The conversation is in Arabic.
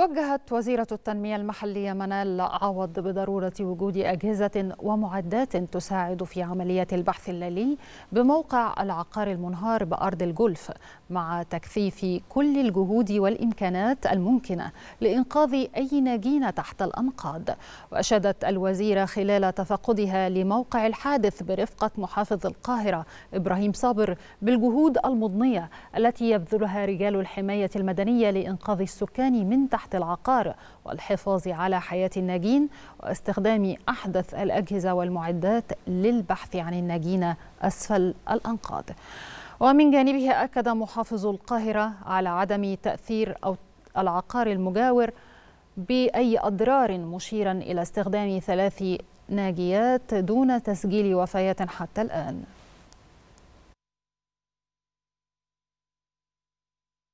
وجهت وزيرة التنمية المحلية منال عوض بضرورة وجود أجهزة ومعدات تساعد في عملية البحث الليلي بموقع العقار المنهار بأرض الجولف مع تكثيف كل الجهود والإمكانات الممكنة لإنقاذ أي ناجين تحت الأنقاض وأشادت الوزيرة خلال تفقدها لموقع الحادث برفقة محافظ القاهرة إبراهيم صابر بالجهود المضنية التي يبذلها رجال الحماية المدنية لإنقاذ السكان من تحت تحت العقار والحفاظ على حياة الناجين واستخدام أحدث الأجهزة والمعدات للبحث عن الناجين أسفل الأنقاض ومن جانبه أكد محافظ القاهرة على عدم تأثير أو العقار المجاور بأي أضرار مشيرا إلى استخدام ثلاث ناجيات دون تسجيل وفيات حتى الآن